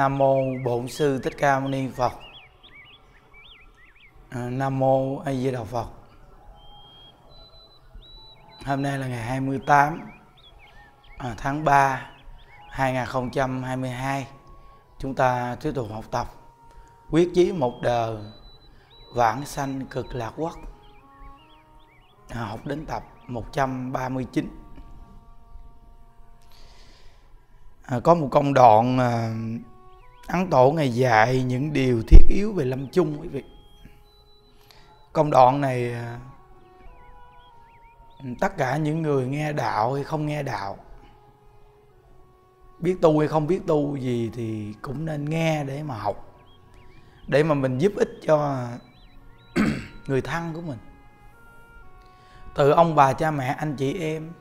nam mô bổn sư thích ca mâu ni phật à, nam mô a di đà phật hôm nay là ngày 28 à, tháng 3 2022 chúng ta tiếp tục học tập quyết chí một đời vãng sanh cực lạc quốc à, học đến tập 139 à, có một công đoạn ăn Tổ ngày dạy những điều thiết yếu về lâm chung quý vị Công đoạn này à, Tất cả những người nghe đạo hay không nghe đạo Biết tu hay không biết tu gì thì cũng nên nghe để mà học Để mà mình giúp ích cho người thân của mình Từ ông bà cha mẹ anh chị em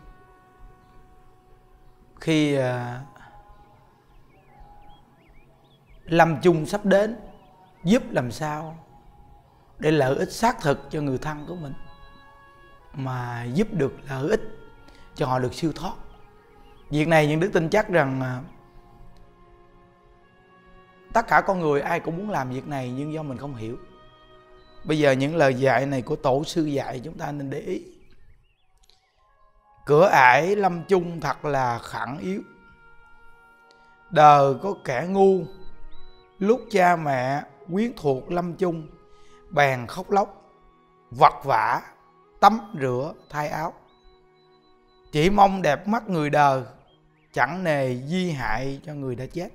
Khi à, lâm chung sắp đến giúp làm sao để lợi ích xác thực cho người thân của mình mà giúp được lợi ích cho họ được siêu thoát việc này những đức tin chắc rằng à, tất cả con người ai cũng muốn làm việc này nhưng do mình không hiểu bây giờ những lời dạy này của tổ sư dạy chúng ta nên để ý cửa ải lâm chung thật là khẳng yếu đời có kẻ ngu lúc cha mẹ quyến thuộc lâm chung bèn khóc lóc vật vả tắm rửa thay áo chỉ mong đẹp mắt người đời chẳng nề di hại cho người đã chết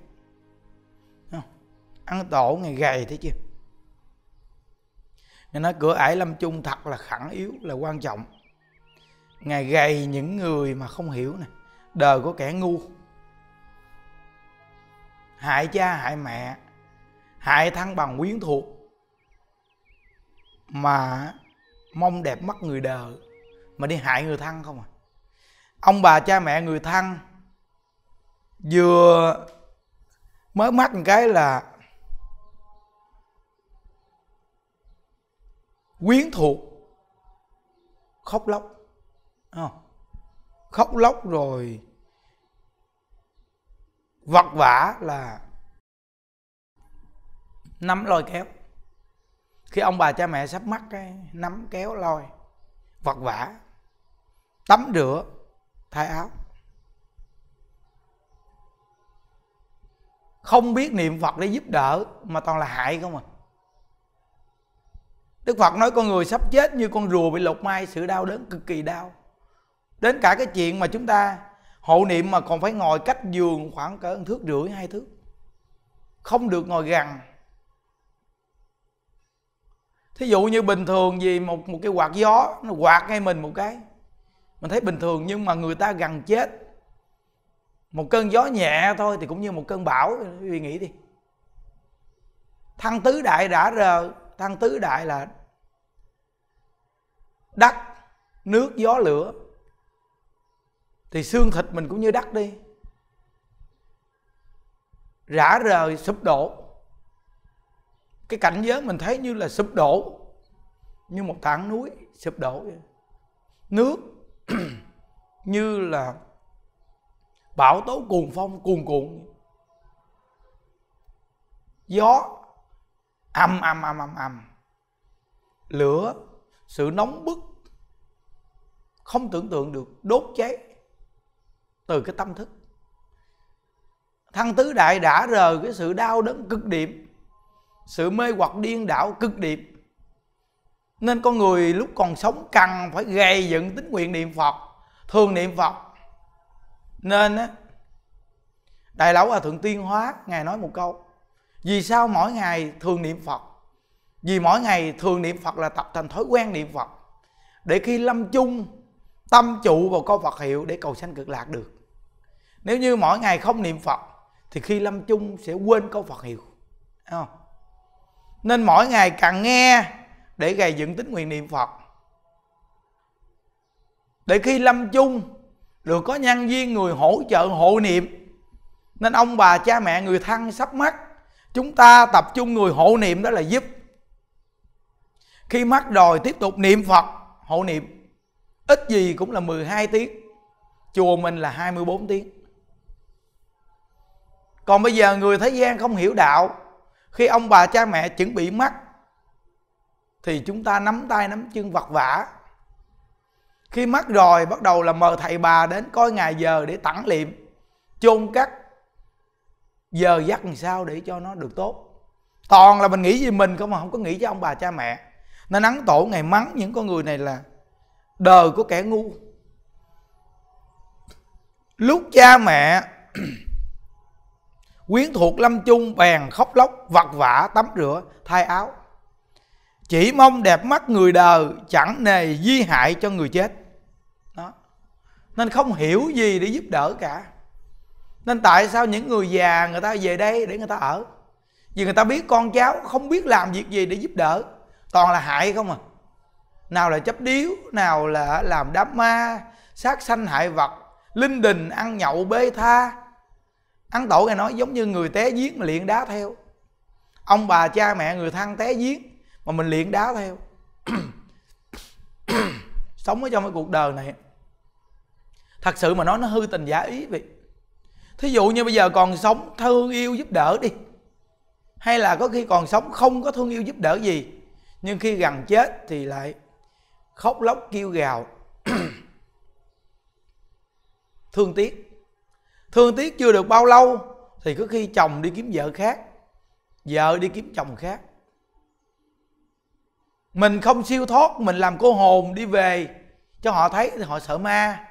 không? ăn tổ ngày gầy thế chưa nên nói cửa ải lâm chung thật là khẳng yếu là quan trọng Ngày gầy những người mà không hiểu nè đời của kẻ ngu hại cha hại mẹ hại thăng bằng quyến thuộc mà mong đẹp mắt người đời mà đi hại người thân không à ông bà cha mẹ người thân vừa mới mắt một cái là quyến thuộc khóc lóc không? khóc lóc rồi vật vả là nắm lôi kéo khi ông bà cha mẹ sắp mắc cái nắm kéo lôi vật vả tắm rửa thay áo không biết niệm phật để giúp đỡ mà toàn là hại không à đức phật nói con người sắp chết như con rùa bị lột mai sự đau đớn cực kỳ đau đến cả cái chuyện mà chúng ta hộ niệm mà còn phải ngồi cách giường khoảng cỡ thước rưỡi hai thước không được ngồi gần thí dụ như bình thường gì một một cái quạt gió nó quạt ngay mình một cái mình thấy bình thường nhưng mà người ta gần chết một cơn gió nhẹ thôi thì cũng như một cơn bão quý vị nghĩ đi thăng tứ đại đã rờ thăng tứ đại là đất nước gió lửa thì xương thịt mình cũng như đất đi rã rời sụp đổ cái cảnh giới mình thấy như là sụp đổ như một tảng núi sụp đổ nước như là bão tố cuồng phong cuồn cuộn gió âm âm âm âm âm lửa sự nóng bức không tưởng tượng được đốt cháy từ cái tâm thức thăng tứ đại đã rờ cái sự đau đớn cực điểm sự mê hoặc điên đảo cực điểm nên con người lúc còn sống cần phải gây dựng tính nguyện niệm phật thường niệm phật nên đại lão hòa thượng tiên hóa ngài nói một câu vì sao mỗi ngày thường niệm phật vì mỗi ngày thường niệm phật là tập thành thói quen niệm phật để khi lâm chung tâm trụ vào câu phật hiệu để cầu sanh cực lạc được nếu như mỗi ngày không niệm phật thì khi lâm chung sẽ quên câu phật hiệu Đúng không nên mỗi ngày càng nghe để gầy dựng tính nguyện niệm phật để khi lâm chung được có nhân viên người hỗ trợ hộ niệm nên ông bà cha mẹ người thân sắp mất chúng ta tập trung người hộ niệm đó là giúp khi mắc rồi tiếp tục niệm phật hộ niệm ít gì cũng là 12 tiếng chùa mình là 24 tiếng còn bây giờ người thế gian không hiểu đạo khi ông bà cha mẹ chuẩn bị mất thì chúng ta nắm tay nắm chân vật vả khi mất rồi bắt đầu là mời thầy bà đến coi ngày giờ để tẳng liệm chôn cắt giờ dắt làm sao để cho nó được tốt toàn là mình nghĩ gì mình không mà không có nghĩ cho ông bà cha mẹ nên nắng tổ ngày mắng những con người này là đời của kẻ ngu lúc cha mẹ quyến thuộc lâm chung bèn khóc lóc vật vã tắm rửa thay áo chỉ mong đẹp mắt người đời chẳng nề di hại cho người chết đó nên không hiểu gì để giúp đỡ cả nên tại sao những người già người ta về đây để người ta ở vì người ta biết con cháu không biết làm việc gì để giúp đỡ toàn là hại không à nào là chấp điếu nào là làm đám ma sát sanh hại vật linh đình ăn nhậu bê tha ăn tổ ngài nói giống như người té giếng mà luyện đá theo ông bà cha mẹ người thân té giếng mà mình luyện đá theo sống ở trong cái cuộc đời này thật sự mà nói nó hư tình giả ý vậy thí dụ như bây giờ còn sống thương yêu giúp đỡ đi hay là có khi còn sống không có thương yêu giúp đỡ gì nhưng khi gần chết thì lại khóc lóc kêu gào thương tiếc thương tiếc chưa được bao lâu thì có khi chồng đi kiếm vợ khác vợ đi kiếm chồng khác mình không siêu thoát mình làm cô hồn đi về cho họ thấy thì họ sợ ma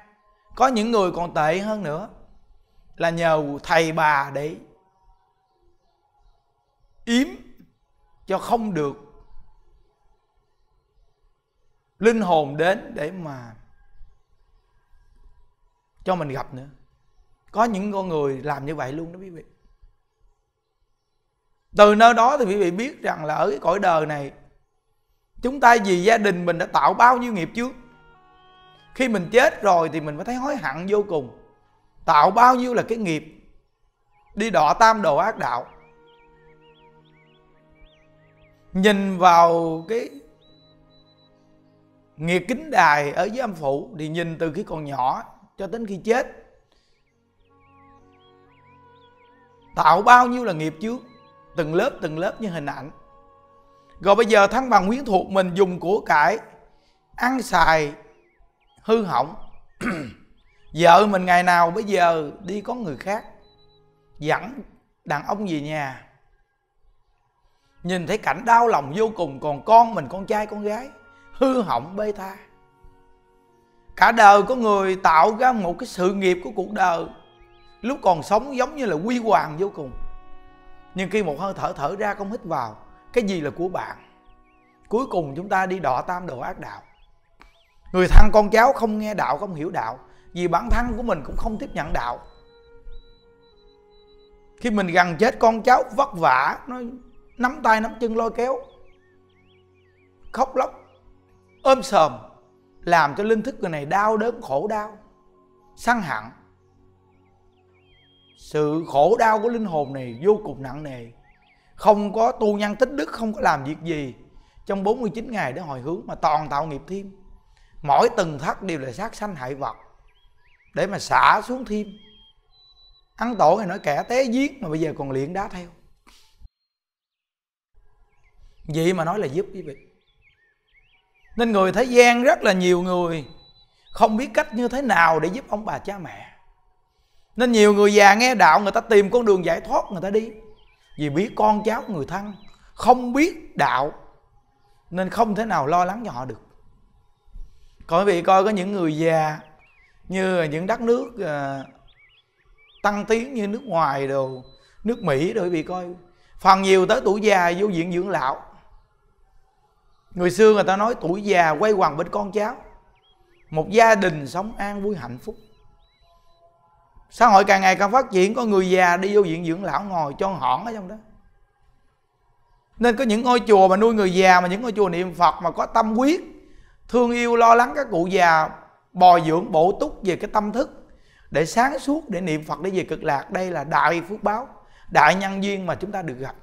có những người còn tệ hơn nữa là nhờ thầy bà để yếm cho không được linh hồn đến để mà cho mình gặp nữa có những con người làm như vậy luôn đó quý vị từ nơi đó thì quý vị biết rằng là ở cái cõi đời này chúng ta vì gia đình mình đã tạo bao nhiêu nghiệp trước khi mình chết rồi thì mình mới thấy hối hận vô cùng tạo bao nhiêu là cái nghiệp đi đọ tam đồ ác đạo nhìn vào cái nghiệt kính đài ở dưới âm phủ thì nhìn từ khi còn nhỏ cho đến khi chết tạo bao nhiêu là nghiệp chướng từng lớp từng lớp như hình ảnh rồi bây giờ thăng bằng quyến thuộc mình dùng của cải ăn xài hư hỏng vợ mình ngày nào bây giờ đi có người khác dẫn đàn ông về nhà nhìn thấy cảnh đau lòng vô cùng còn con mình con trai con gái hư hỏng bê tha cả đời có người tạo ra một cái sự nghiệp của cuộc đời lúc còn sống giống như là quy hoàng vô cùng nhưng khi một hơi thở thở ra không hít vào cái gì là của bạn cuối cùng chúng ta đi đọ tam đồ ác đạo người thân con cháu không nghe đạo không hiểu đạo vì bản thân của mình cũng không tiếp nhận đạo khi mình gần chết con cháu vất vả nó nắm tay nắm chân lôi kéo khóc lóc ôm sờm làm cho linh thức người này đau đớn khổ đau săn hẳn sự khổ đau của linh hồn này vô cùng nặng nề không có tu nhân tích đức không có làm việc gì trong 49 ngày để hồi hướng mà toàn tạo nghiệp thêm mỗi từng thất đều là sát sanh hại vật để mà xả xuống thêm ăn tổ này nói kẻ té giết mà bây giờ còn luyện đá theo vậy mà nói là giúp quý vị nên người thế gian rất là nhiều người không biết cách như thế nào để giúp ông bà cha mẹ nên nhiều người già nghe đạo người ta tìm con đường giải thoát người ta đi vì biết con cháu người thân không biết đạo nên không thể nào lo lắng cho họ được còn quý vị coi có những người già như những đất nước uh, tăng tiến như nước ngoài đồ nước mỹ rồi quý vị coi phần nhiều tới tuổi già vô diện dưỡng lão người xưa người ta nói tuổi già quay quần bên con cháu một gia đình sống an vui hạnh phúc xã hội càng ngày càng phát triển có người già đi vô viện dưỡng lão ngồi cho hỏn ở trong đó nên có những ngôi chùa mà nuôi người già mà những ngôi chùa niệm phật mà có tâm quyết thương yêu lo lắng các cụ già bồi dưỡng bổ túc về cái tâm thức để sáng suốt để niệm phật để về cực lạc đây là đại phước báo đại nhân duyên mà chúng ta được gặp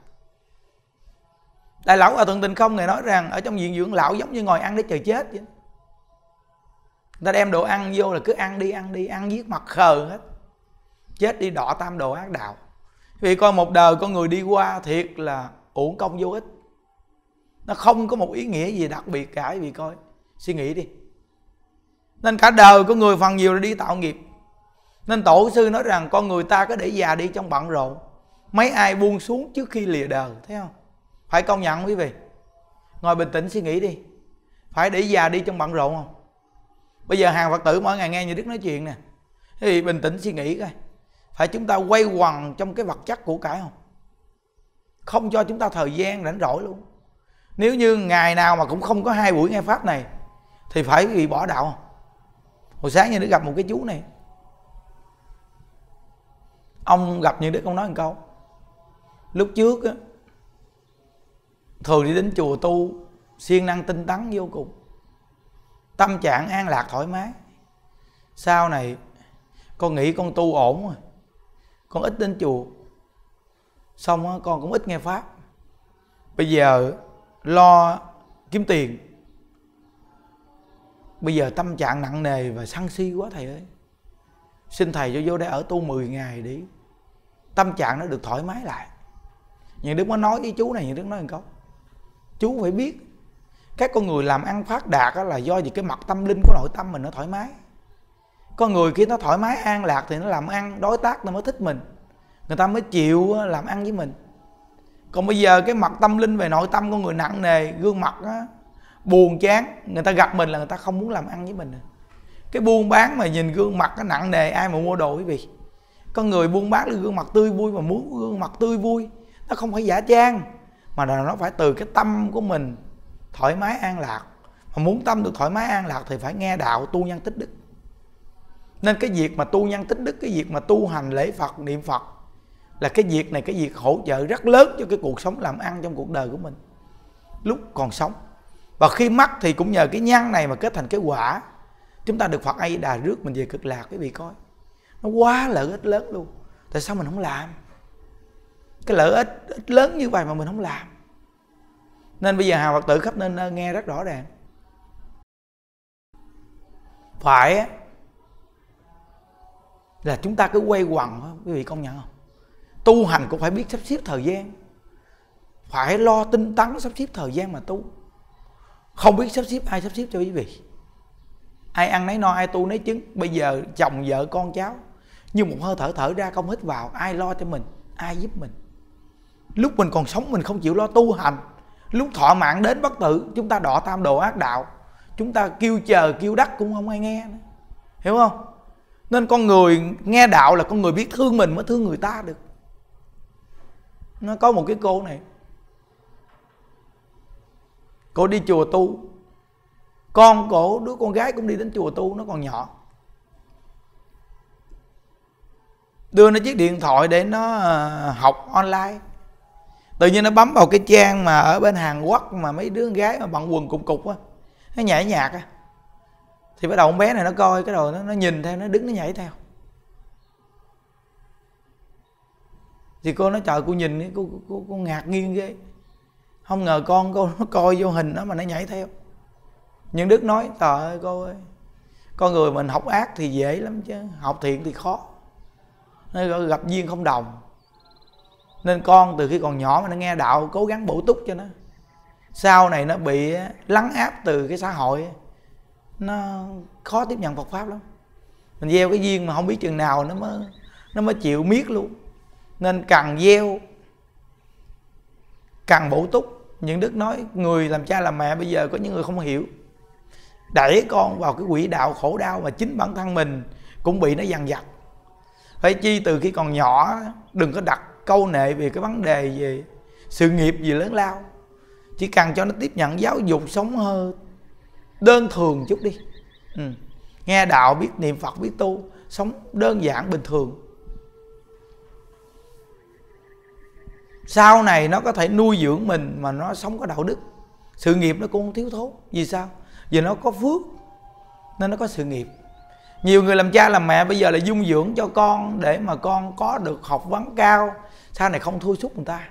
đại lão ở thượng tình không ngài nói rằng ở trong viện dưỡng lão giống như ngồi ăn để chờ chết vậy người ta đem đồ ăn vô là cứ ăn đi ăn đi ăn giết mặt khờ hết chết đi đọ tam đồ ác đạo vì coi một đời con người đi qua thiệt là uổng công vô ích nó không có một ý nghĩa gì đặc biệt cả vì coi suy nghĩ đi nên cả đời con người phần nhiều là đi tạo nghiệp nên tổ sư nói rằng con người ta có để già đi trong bận rộn mấy ai buông xuống trước khi lìa đời thấy không phải công nhận quý vị ngồi bình tĩnh suy nghĩ đi phải để già đi trong bận rộn không bây giờ hàng phật tử mỗi ngày nghe như đức nói chuyện nè thì bình tĩnh suy nghĩ coi hay chúng ta quay quần trong cái vật chất của cải không không cho chúng ta thời gian rảnh rỗi luôn nếu như ngày nào mà cũng không có hai buổi nghe pháp này thì phải bị bỏ đạo không hồi sáng như đức gặp một cái chú này ông gặp như đức ông nói một câu lúc trước á, thường đi đến chùa tu siêng năng tinh tấn vô cùng tâm trạng an lạc thoải mái sau này con nghĩ con tu ổn rồi con ít đến chùa xong con cũng ít nghe pháp bây giờ lo kiếm tiền bây giờ tâm trạng nặng nề và sân si quá thầy ơi xin thầy cho vô đây ở tu 10 ngày đi tâm trạng nó được thoải mái lại Nhưng đức mới nói với chú này nhưng đức nói câu chú phải biết các con người làm ăn phát đạt là do gì cái mặt tâm linh của nội tâm mình nó thoải mái con người kia nó thoải mái an lạc thì nó làm ăn đối tác nó mới thích mình người ta mới chịu làm ăn với mình còn bây giờ cái mặt tâm linh về nội tâm của người nặng nề gương mặt á, buồn chán người ta gặp mình là người ta không muốn làm ăn với mình cái buôn bán mà nhìn gương mặt nó nặng nề ai mà mua đồ quý vị con người buôn bán là gương mặt tươi vui mà muốn gương mặt tươi vui nó không phải giả trang mà là nó phải từ cái tâm của mình thoải mái an lạc mà muốn tâm được thoải mái an lạc thì phải nghe đạo tu nhân tích đức nên cái việc mà tu nhân tích đức cái việc mà tu hành lễ phật niệm phật là cái việc này cái việc hỗ trợ rất lớn cho cái cuộc sống làm ăn trong cuộc đời của mình lúc còn sống và khi mất thì cũng nhờ cái nhân này mà kết thành cái quả chúng ta được phật a đà rước mình về cực lạc quý vị coi nó quá lợi ích lớn luôn tại sao mình không làm cái lợi ích, ích lớn như vậy mà mình không làm nên bây giờ hào phật tử khắp nên nghe rất rõ ràng phải là chúng ta cứ quay quần quý vị công nhận không tu hành cũng phải biết sắp xếp thời gian phải lo tinh tấn sắp xếp thời gian mà tu không biết sắp xếp ai sắp xếp cho quý vị ai ăn nấy no ai tu nấy chứng bây giờ chồng vợ con cháu như một hơi thở thở ra không hít vào ai lo cho mình ai giúp mình lúc mình còn sống mình không chịu lo tu hành lúc thọ mạng đến bất tử chúng ta đọ tam đồ ác đạo chúng ta kêu chờ kêu đắc cũng không ai nghe nữa. hiểu không nên con người nghe đạo là con người biết thương mình mới thương người ta được nó có một cái cô này cô đi chùa tu con cổ đứa con gái cũng đi đến chùa tu nó còn nhỏ đưa nó chiếc điện thoại để nó à, học online tự nhiên nó bấm vào cái trang mà ở bên hàn quốc mà mấy đứa gái mà bằng quần cục cục á nó nhảy nhạc á thì bắt đầu con bé này nó coi cái đầu nó, nó nhìn theo nó đứng nó nhảy theo thì cô nói trời cô nhìn cô, cô, cô ngạc nhiên ghê không ngờ con cô nó coi vô hình đó mà nó nhảy theo nhưng đức nói trời ơi cô ơi con người mình học ác thì dễ lắm chứ học thiện thì khó nên gặp duyên không đồng nên con từ khi còn nhỏ mà nó nghe đạo cố gắng bổ túc cho nó sau này nó bị lắng áp từ cái xã hội nó khó tiếp nhận Phật pháp lắm mình gieo cái duyên mà không biết chừng nào nó mới nó mới chịu miết luôn nên càng gieo càng bổ túc những đức nói người làm cha làm mẹ bây giờ có những người không hiểu đẩy con vào cái quỹ đạo khổ đau mà chính bản thân mình cũng bị nó dằn vặt phải chi từ khi còn nhỏ đừng có đặt câu nệ về cái vấn đề về sự nghiệp gì lớn lao chỉ cần cho nó tiếp nhận giáo dục sống hơn đơn thường chút đi ừ. nghe đạo biết niệm phật biết tu sống đơn giản bình thường sau này nó có thể nuôi dưỡng mình mà nó sống có đạo đức sự nghiệp nó cũng không thiếu thốn vì sao vì nó có phước nên nó có sự nghiệp nhiều người làm cha làm mẹ bây giờ là dung dưỡng cho con để mà con có được học vấn cao sau này không thua thúc người ta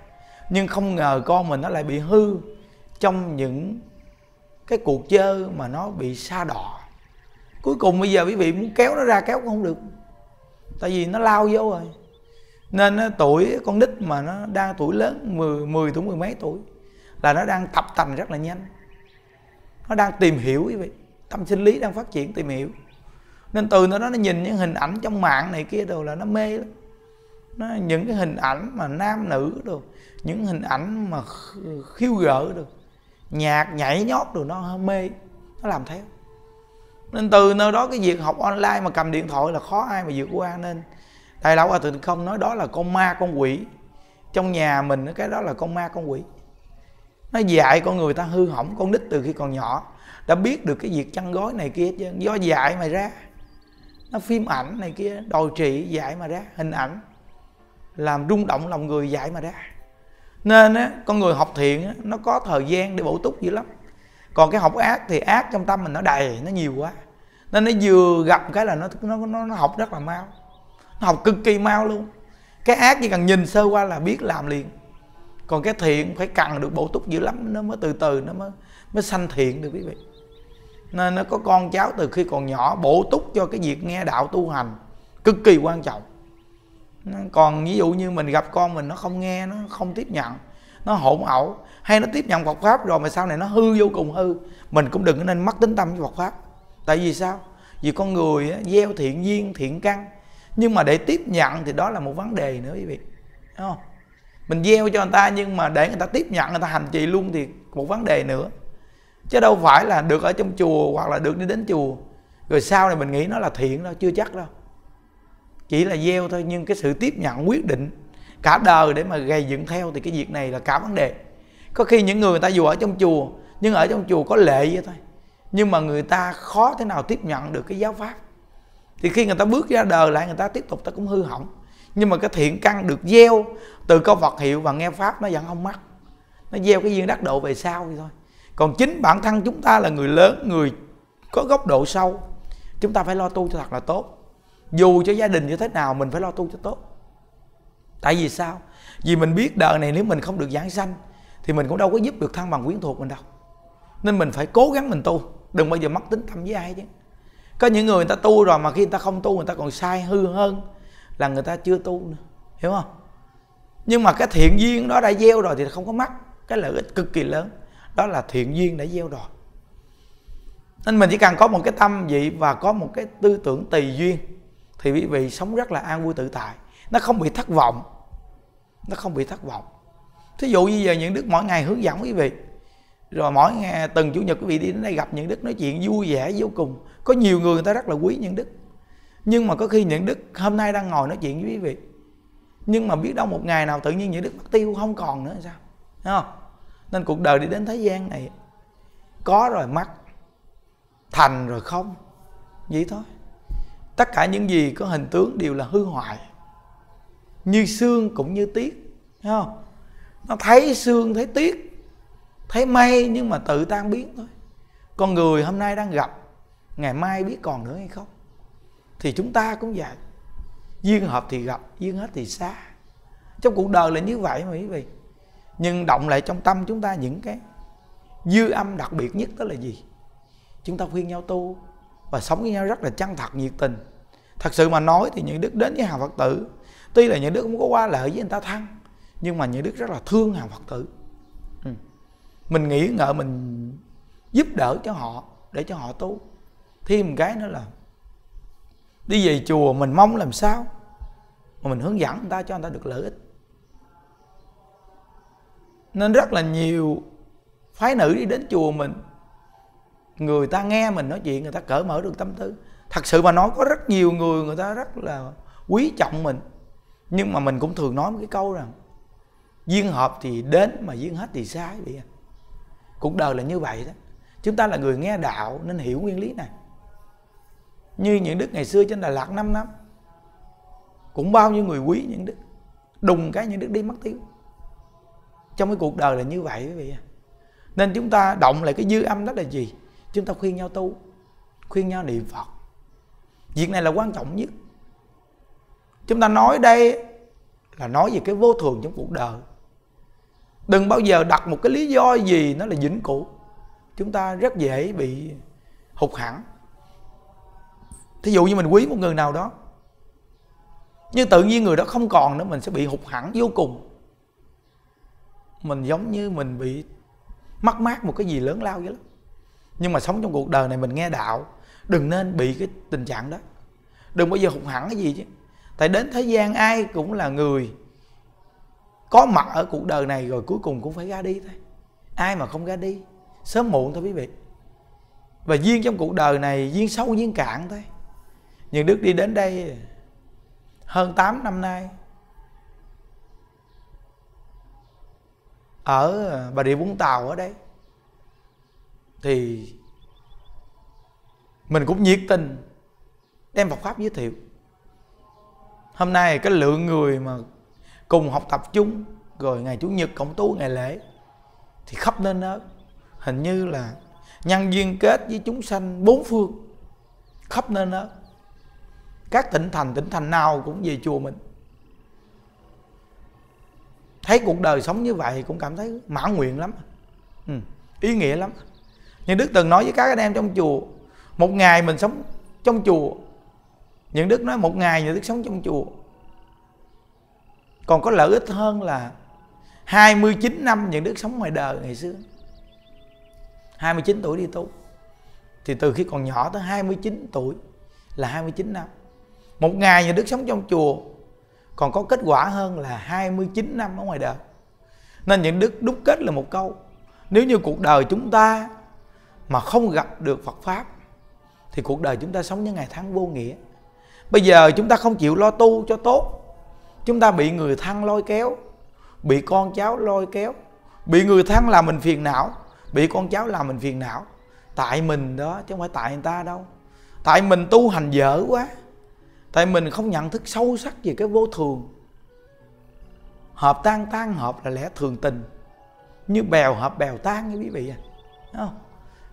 nhưng không ngờ con mình nó lại bị hư trong những cái cuộc chơi mà nó bị xa đỏ cuối cùng bây giờ quý vị muốn kéo nó ra kéo cũng không được tại vì nó lao vô rồi nên ờ, tuổi con nít mà nó đang tuổi lớn 10, 10 tuổi mười mấy tuổi là nó đang tập tành rất là nhanh nó đang tìm hiểu quý vị tâm sinh lý đang phát triển tìm hiểu nên từ nó nó nhìn những hình ảnh trong mạng này kia đồ là nó mê lắm nó, những cái hình ảnh mà nam nữ đồ những hình ảnh mà khiêu gợi được nhạc nhảy nhót rồi nó mê nó làm theo nên từ nơi đó cái việc học online mà cầm điện thoại là khó ai mà vượt qua nên thầy lão hòa thượng không nói đó là con ma con quỷ trong nhà mình cái đó là con ma con quỷ nó dạy con người ta hư hỏng con nít từ khi còn nhỏ đã biết được cái việc chăn gói này kia chứ do dạy mà ra nó phim ảnh này kia đồi trị dạy mà ra hình ảnh làm rung động lòng người dạy mà ra nên á, con người học thiện á, nó có thời gian để bổ túc dữ lắm còn cái học ác thì ác trong tâm mình nó đầy nó nhiều quá nên nó vừa gặp cái là nó nó nó, nó học rất là mau nó học cực kỳ mau luôn cái ác chỉ cần nhìn sơ qua là biết làm liền còn cái thiện phải cần được bổ túc dữ lắm nó mới từ từ nó mới mới sanh thiện được quý vị nên nó có con cháu từ khi còn nhỏ bổ túc cho cái việc nghe đạo tu hành cực kỳ quan trọng còn ví dụ như mình gặp con mình nó không nghe nó không tiếp nhận nó hỗn ẩu hay nó tiếp nhận Phật pháp rồi mà sau này nó hư vô cùng hư mình cũng đừng nên mất tính tâm với Phật pháp tại vì sao vì con người gieo thiện duyên thiện căn nhưng mà để tiếp nhận thì đó là một vấn đề nữa quý vị đúng không mình gieo cho người ta nhưng mà để người ta tiếp nhận người ta hành trì luôn thì một vấn đề nữa chứ đâu phải là được ở trong chùa hoặc là được đi đến chùa rồi sau này mình nghĩ nó là thiện đâu chưa chắc đâu chỉ là gieo thôi nhưng cái sự tiếp nhận quyết định cả đời để mà gây dựng theo thì cái việc này là cả vấn đề có khi những người, người ta dù ở trong chùa nhưng ở trong chùa có lệ vậy thôi nhưng mà người ta khó thế nào tiếp nhận được cái giáo pháp thì khi người ta bước ra đời lại người ta tiếp tục ta cũng hư hỏng nhưng mà cái thiện căn được gieo từ câu Phật hiệu và nghe pháp nó vẫn không mắc nó gieo cái duyên đắc độ về sau vậy thôi còn chính bản thân chúng ta là người lớn người có góc độ sâu chúng ta phải lo tu cho thật là tốt dù cho gia đình như thế nào mình phải lo tu cho tốt tại vì sao vì mình biết đời này nếu mình không được giảng sanh thì mình cũng đâu có giúp được thăng bằng quyến thuộc mình đâu nên mình phải cố gắng mình tu đừng bao giờ mất tính tâm với ai chứ có những người người ta tu rồi mà khi người ta không tu người ta còn sai hư hơn là người ta chưa tu nữa hiểu không nhưng mà cái thiện duyên đó đã gieo rồi thì không có mắc cái lợi ích cực kỳ lớn đó là thiện duyên đã gieo rồi nên mình chỉ cần có một cái tâm vậy và có một cái tư tưởng tùy duyên thì quý vị sống rất là an vui tự tại nó không bị thất vọng nó không bị thất vọng thí dụ như giờ những đức mỗi ngày hướng dẫn quý vị rồi mỗi ngày từng chủ nhật quý vị đi đến đây gặp những đức nói chuyện vui vẻ vô cùng có nhiều người người ta rất là quý những đức nhưng mà có khi những đức hôm nay đang ngồi nói chuyện với quý vị nhưng mà biết đâu một ngày nào tự nhiên những đức mất tiêu không còn nữa sao Đúng không nên cuộc đời đi đến thế gian này có rồi mất thành rồi không vậy thôi tất cả những gì có hình tướng đều là hư hoại như xương cũng như tiết thấy không nó thấy xương thấy tiết thấy mây nhưng mà tự tan biến thôi con người hôm nay đang gặp ngày mai biết còn nữa hay không thì chúng ta cũng vậy duyên hợp thì gặp duyên hết thì xa trong cuộc đời là như vậy mà quý vị nhưng động lại trong tâm chúng ta những cái dư âm đặc biệt nhất đó là gì chúng ta khuyên nhau tu và sống với nhau rất là chân thật nhiệt tình thật sự mà nói thì những đức đến với hàng phật tử tuy là những đức không có qua lợi với người ta thân nhưng mà những đức rất là thương hàng phật tử ừ. mình nghĩ ngợi mình giúp đỡ cho họ để cho họ tu thêm một cái nữa là đi về chùa mình mong làm sao mà mình hướng dẫn người ta cho người ta được lợi ích nên rất là nhiều phái nữ đi đến chùa mình người ta nghe mình nói chuyện người ta cởi mở được tâm tư thật sự mà nói có rất nhiều người người ta rất là quý trọng mình nhưng mà mình cũng thường nói một cái câu rằng duyên hợp thì đến mà duyên hết thì sai vậy à. cuộc đời là như vậy đó chúng ta là người nghe đạo nên hiểu nguyên lý này như những đức ngày xưa trên đà lạt 5 năm cũng bao nhiêu người quý những đức đùng cái những đức đi mất tiêu trong cái cuộc đời là như vậy quý vị à. nên chúng ta động lại cái dư âm đó là gì chúng ta khuyên nhau tu khuyên nhau niệm phật việc này là quan trọng nhất chúng ta nói đây là nói về cái vô thường trong cuộc đời đừng bao giờ đặt một cái lý do gì nó là vĩnh cửu chúng ta rất dễ bị hụt hẳn thí dụ như mình quý một người nào đó nhưng tự nhiên người đó không còn nữa mình sẽ bị hụt hẳn vô cùng mình giống như mình bị mất mát một cái gì lớn lao vậy lắm nhưng mà sống trong cuộc đời này mình nghe đạo đừng nên bị cái tình trạng đó đừng bao giờ hụt hẳn cái gì chứ tại đến thế gian ai cũng là người có mặt ở cuộc đời này rồi cuối cùng cũng phải ra đi thôi ai mà không ra đi sớm muộn thôi quý vị và duyên trong cuộc đời này duyên sâu duyên cạn thôi nhưng đức đi đến đây hơn 8 năm nay ở bà rịa vũng tàu ở đây thì mình cũng nhiệt tình đem Phật pháp giới thiệu hôm nay cái lượng người mà cùng học tập chung rồi ngày chủ nhật cộng tu ngày lễ thì khắp nơi đó hình như là nhân duyên kết với chúng sanh bốn phương khắp nơi đó các tỉnh thành tỉnh thành nào cũng về chùa mình thấy cuộc đời sống như vậy cũng cảm thấy mãn nguyện lắm ừ, ý nghĩa lắm nhưng đức từng nói với các anh em trong chùa một ngày mình sống trong chùa những đức nói một ngày những đức sống trong chùa còn có lợi ích hơn là 29 năm những đức sống ngoài đời ngày xưa 29 tuổi đi tu thì từ khi còn nhỏ tới 29 tuổi là 29 năm một ngày những đức sống trong chùa còn có kết quả hơn là 29 năm ở ngoài đời nên những đức đúc kết là một câu nếu như cuộc đời chúng ta mà không gặp được Phật pháp thì cuộc đời chúng ta sống những ngày tháng vô nghĩa. Bây giờ chúng ta không chịu lo tu cho tốt, chúng ta bị người thân lôi kéo, bị con cháu lôi kéo, bị người thân làm mình phiền não, bị con cháu làm mình phiền não. Tại mình đó chứ không phải tại người ta đâu. Tại mình tu hành dở quá. Tại mình không nhận thức sâu sắc về cái vô thường. Hợp tan tan hợp là lẽ thường tình. Như bèo hợp bèo tan như quý vị à. Đúng không?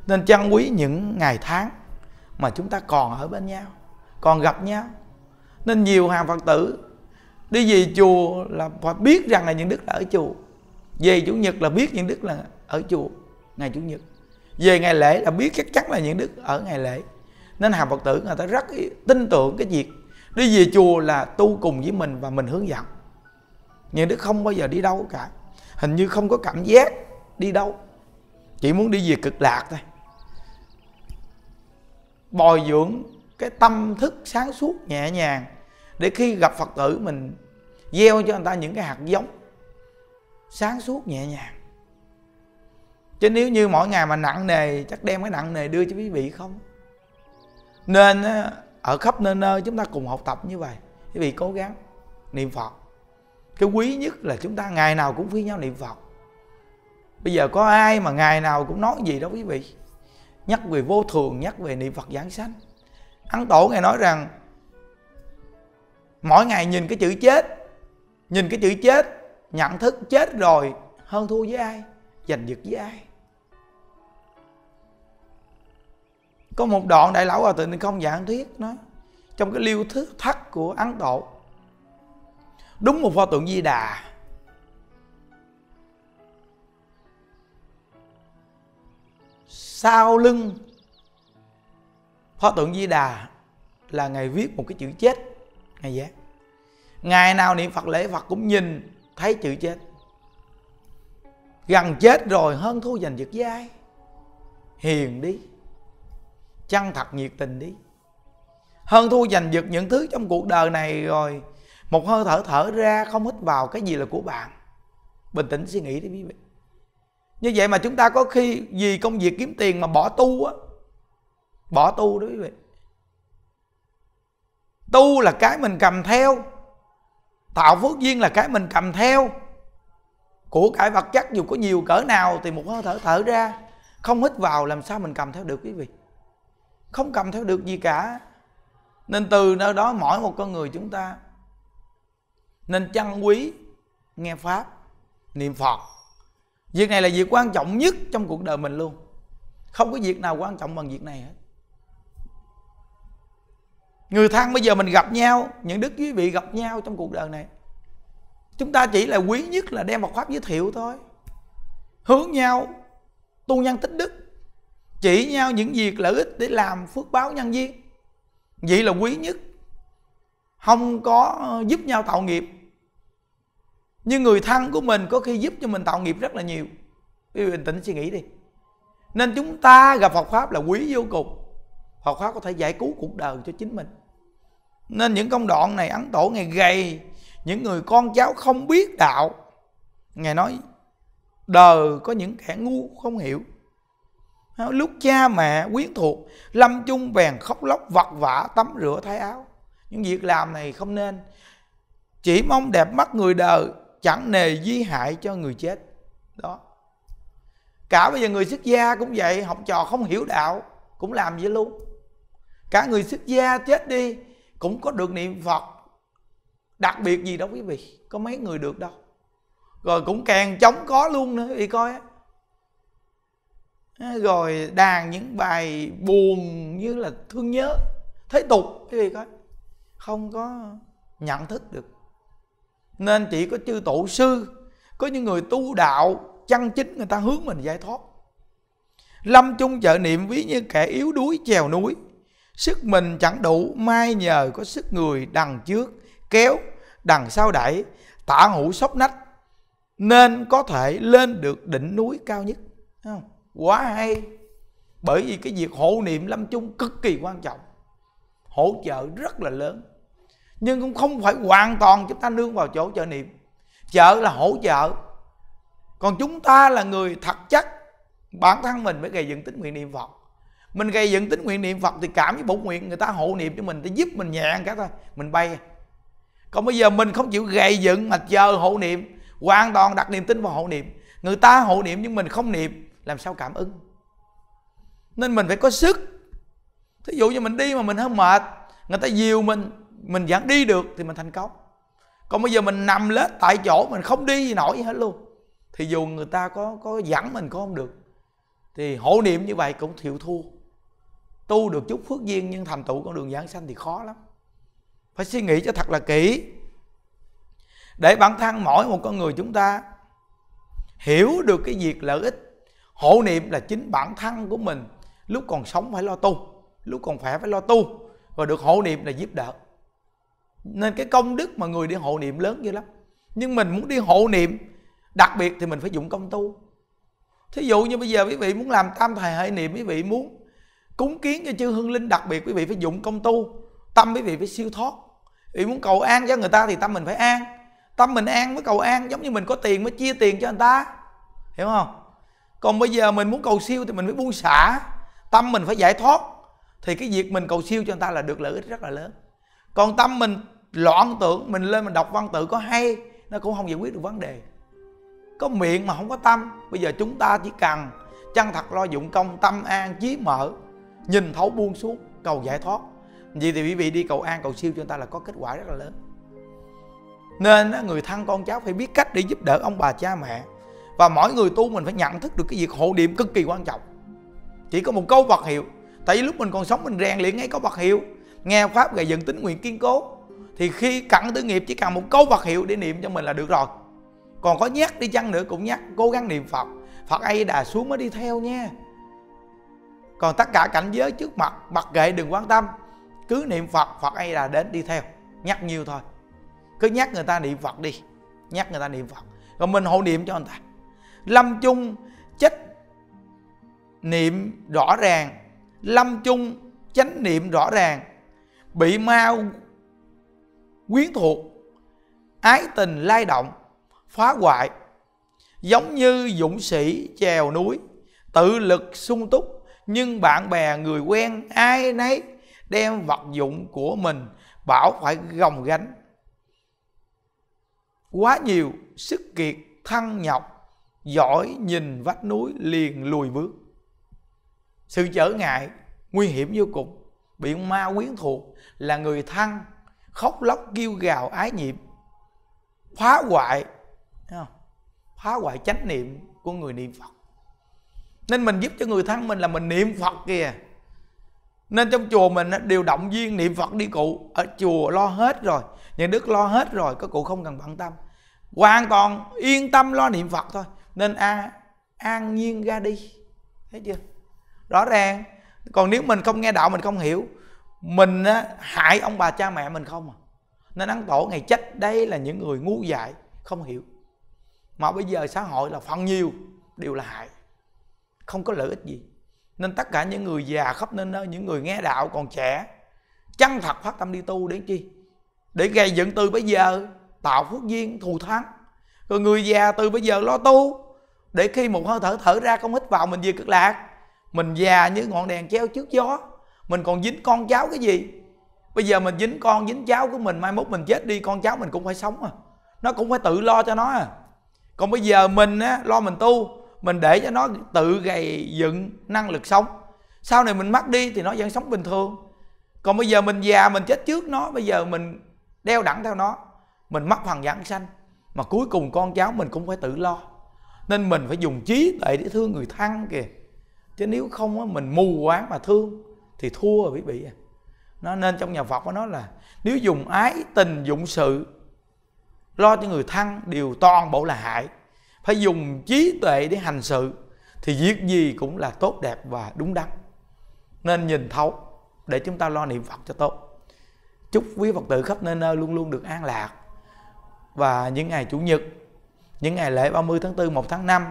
nên trân quý những ngày tháng mà chúng ta còn ở bên nhau còn gặp nhau nên nhiều hàng phật tử đi về chùa là phải biết rằng là những đức là ở chùa về chủ nhật là biết những đức là ở chùa ngày chủ nhật về ngày lễ là biết chắc chắn là những đức ở ngày lễ nên hàng phật tử người ta rất tin tưởng cái việc đi về chùa là tu cùng với mình và mình hướng dẫn những đức không bao giờ đi đâu cả hình như không có cảm giác đi đâu chỉ muốn đi về cực lạc thôi bồi dưỡng cái tâm thức sáng suốt nhẹ nhàng để khi gặp phật tử mình gieo cho người ta những cái hạt giống sáng suốt nhẹ nhàng chứ nếu như mỗi ngày mà nặng nề chắc đem cái nặng nề đưa cho quý vị không nên ở khắp nơi nơi chúng ta cùng học tập như vậy quý vị cố gắng niệm phật cái quý nhất là chúng ta ngày nào cũng khuyên nhau niệm phật bây giờ có ai mà ngày nào cũng nói gì đâu quý vị nhắc về vô thường nhắc về niệm phật giảng sanh ấn tổ ngài nói rằng mỗi ngày nhìn cái chữ chết nhìn cái chữ chết nhận thức chết rồi hơn thua với ai giành giật với ai có một đoạn đại lão hòa thượng tịnh không giảng thuyết nói trong cái liêu thức thắt của ấn tổ đúng một pho tượng di đà sau lưng pho tượng di đà là ngài viết một cái chữ chết ngài giác ngày nào niệm phật lễ phật cũng nhìn thấy chữ chết gần chết rồi hơn thu dành dực dai hiền đi chân thật nhiệt tình đi hơn thu dành dực những thứ trong cuộc đời này rồi một hơi thở thở ra không hít vào cái gì là của bạn bình tĩnh suy nghĩ đi quý vị như vậy mà chúng ta có khi vì công việc kiếm tiền mà bỏ tu á bỏ tu đó quý vị tu là cái mình cầm theo tạo phước duyên là cái mình cầm theo của cải vật chất dù có nhiều cỡ nào thì một hơi thở thở ra không hít vào làm sao mình cầm theo được quý vị không cầm theo được gì cả nên từ nơi đó mỗi một con người chúng ta nên chăn quý nghe pháp niệm phật Việc này là việc quan trọng nhất trong cuộc đời mình luôn Không có việc nào quan trọng bằng việc này hết Người thân bây giờ mình gặp nhau Những đức quý vị gặp nhau trong cuộc đời này Chúng ta chỉ là quý nhất là đem một Pháp giới thiệu thôi Hướng nhau tu nhân tích đức Chỉ nhau những việc lợi ích để làm phước báo nhân viên Vậy là quý nhất Không có ờ, giúp nhau tạo nghiệp nhưng người thân của mình có khi giúp cho mình tạo nghiệp rất là nhiều quý vị bình tĩnh suy nghĩ đi nên chúng ta gặp Phật Pháp là quý vô cùng Phật Pháp có thể giải cứu cuộc đời cho chính mình Nên những công đoạn này Ấn Tổ Ngài gầy Những người con cháu không biết đạo Ngài nói Đời có những kẻ ngu không hiểu Lúc cha mẹ quyến thuộc Lâm chung bèn khóc lóc vật vả tắm rửa thay áo Những việc làm này không nên Chỉ mong đẹp mắt người đời chẳng nề di hại cho người chết đó cả bây giờ người xuất gia cũng vậy học trò không hiểu đạo cũng làm vậy luôn cả người xuất gia chết đi cũng có được niệm phật đặc biệt gì đâu quý vị có mấy người được đâu rồi cũng càng chống có luôn nữa vì coi rồi đàn những bài buồn như là thương nhớ thế tục quý vị coi không có nhận thức được nên chỉ có chư tổ sư có những người tu đạo chân chính người ta hướng mình giải thoát lâm chung chợ niệm ví như kẻ yếu đuối chèo núi sức mình chẳng đủ mai nhờ có sức người đằng trước kéo đằng sau đẩy tả hữu sốc nách nên có thể lên được đỉnh núi cao nhất quá hay bởi vì cái việc hộ niệm lâm chung cực kỳ quan trọng hỗ trợ rất là lớn nhưng cũng không phải hoàn toàn chúng ta nương vào chỗ chợ niệm chợ là hỗ trợ còn chúng ta là người thật chắc bản thân mình mới gây dựng tính nguyện niệm phật mình gây dựng tính nguyện niệm phật thì cảm với bổn nguyện người ta hộ niệm cho mình thì giúp mình nhẹ cái thôi mình bay còn bây giờ mình không chịu gây dựng mà chờ hộ niệm hoàn toàn đặt niềm tin vào hộ niệm người ta hộ niệm nhưng mình không niệm làm sao cảm ứng nên mình phải có sức thí dụ như mình đi mà mình hơi mệt người ta dìu mình mình vẫn đi được thì mình thành công còn bây giờ mình nằm lết tại chỗ mình không đi gì nổi gì hết luôn thì dù người ta có có dẫn mình có không được thì hộ niệm như vậy cũng thiệu thua tu được chút phước duyên nhưng thành tựu con đường giảng sanh thì khó lắm phải suy nghĩ cho thật là kỹ để bản thân mỗi một con người chúng ta hiểu được cái việc lợi ích hộ niệm là chính bản thân của mình lúc còn sống phải lo tu lúc còn khỏe phải lo tu và được hộ niệm là giúp đỡ nên cái công đức mà người đi hộ niệm lớn dữ lắm nhưng mình muốn đi hộ niệm đặc biệt thì mình phải dụng công tu thí dụ như bây giờ quý vị muốn làm tam thầy hệ niệm quý vị muốn cúng kiến cho chư hương linh đặc biệt quý vị phải dụng công tu tâm quý vị phải siêu thoát quý vị muốn cầu an cho người ta thì tâm mình phải an tâm mình an mới cầu an giống như mình có tiền mới chia tiền cho người ta hiểu không còn bây giờ mình muốn cầu siêu thì mình phải buông xả tâm mình phải giải thoát thì cái việc mình cầu siêu cho người ta là được lợi ích rất là lớn còn tâm mình loạn tưởng mình lên mình đọc văn tự có hay nó cũng không giải quyết được vấn đề có miệng mà không có tâm bây giờ chúng ta chỉ cần chân thật lo dụng công tâm an chí mở nhìn thấu buông xuống cầu giải thoát vậy thì quý vị đi cầu an cầu siêu cho người ta là có kết quả rất là lớn nên người thân con cháu phải biết cách để giúp đỡ ông bà cha mẹ và mỗi người tu mình phải nhận thức được cái việc hộ niệm cực kỳ quan trọng chỉ có một câu vật hiệu tại vì lúc mình còn sống mình rèn luyện ngay có vật hiệu nghe pháp gầy dựng tính nguyện kiên cố thì khi cận tứ nghiệp chỉ cần một câu vật hiệu để niệm cho mình là được rồi còn có nhắc đi chăng nữa cũng nhắc cố gắng niệm Phật Phật ấy đà xuống mới đi theo nha còn tất cả cảnh giới trước mặt mặc kệ đừng quan tâm cứ niệm Phật Phật ấy đà đến đi theo nhắc nhiều thôi cứ nhắc người ta niệm Phật đi nhắc người ta niệm Phật còn mình hộ niệm cho người ta lâm chung chết niệm rõ ràng lâm chung chánh niệm rõ ràng bị ma quyến thuộc ái tình lay động phá hoại giống như dũng sĩ chèo núi tự lực sung túc nhưng bạn bè người quen ai nấy đem vật dụng của mình bảo phải gồng gánh quá nhiều sức kiệt thăng nhọc giỏi nhìn vách núi liền lùi bước sự trở ngại nguy hiểm vô cùng bị ma quyến thuộc là người thăng khóc lóc kêu gào ái nhiệm phá hoại không? phá hoại chánh niệm của người niệm phật nên mình giúp cho người thân mình là mình niệm phật kìa nên trong chùa mình đều động viên niệm phật đi cụ ở chùa lo hết rồi nhà đức lo hết rồi các cụ không cần bận tâm hoàn toàn yên tâm lo niệm phật thôi nên a à, an nhiên ra đi thấy chưa rõ ràng còn nếu mình không nghe đạo mình không hiểu mình á, hại ông bà cha mẹ mình không à nên ăn tổ ngày chết đây là những người ngu dại không hiểu mà bây giờ xã hội là phần nhiều đều là hại không có lợi ích gì nên tất cả những người già khắp nên nơi những người nghe đạo còn trẻ chân thật phát tâm đi tu đến chi để gây dựng từ bây giờ tạo phước duyên thù thắng rồi người già từ bây giờ lo tu để khi một hơi thở thở ra không hít vào mình về cực lạc mình già như ngọn đèn treo trước gió mình còn dính con cháu cái gì bây giờ mình dính con dính cháu của mình mai mốt mình chết đi con cháu mình cũng phải sống à nó cũng phải tự lo cho nó à còn bây giờ mình á lo mình tu mình để cho nó tự gầy dựng năng lực sống sau này mình mất đi thì nó vẫn sống bình thường còn bây giờ mình già mình chết trước nó bây giờ mình đeo đẳng theo nó mình mất phần giảng sanh mà cuối cùng con cháu mình cũng phải tự lo nên mình phải dùng trí tuệ để thương người thân kìa chứ nếu không á mình mù quáng mà thương thì thua quý vị nó nên trong nhà Phật có nói là nếu dùng ái tình dụng sự lo cho người thân đều toàn bộ là hại phải dùng trí tuệ để hành sự thì việc gì cũng là tốt đẹp và đúng đắn nên nhìn thấu để chúng ta lo niệm Phật cho tốt chúc quý Phật tử khắp nơi nơi luôn luôn được an lạc và những ngày chủ nhật những ngày lễ 30 tháng 4 1 tháng 5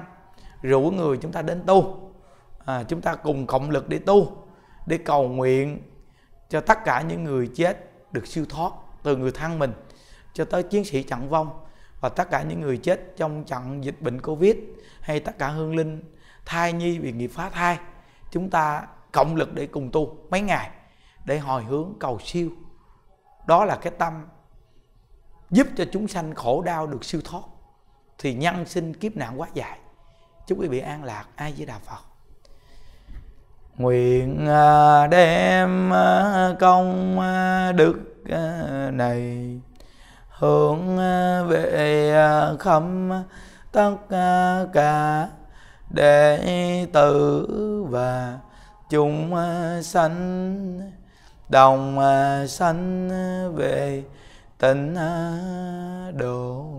rủ người chúng ta đến tu à, chúng ta cùng cộng lực để tu để cầu nguyện cho tất cả những người chết được siêu thoát từ người thân mình cho tới chiến sĩ trận vong và tất cả những người chết trong trận dịch bệnh Covid hay tất cả hương linh thai nhi bị nghiệp phá thai chúng ta cộng lực để cùng tu mấy ngày để hồi hướng cầu siêu đó là cái tâm giúp cho chúng sanh khổ đau được siêu thoát thì nhân sinh kiếp nạn quá dài chúc quý vị an lạc ai với đà phật nguyện à, đem à, công à, đức này hướng về khắp tất cả đệ tử và chúng sanh đồng sanh về tịnh độ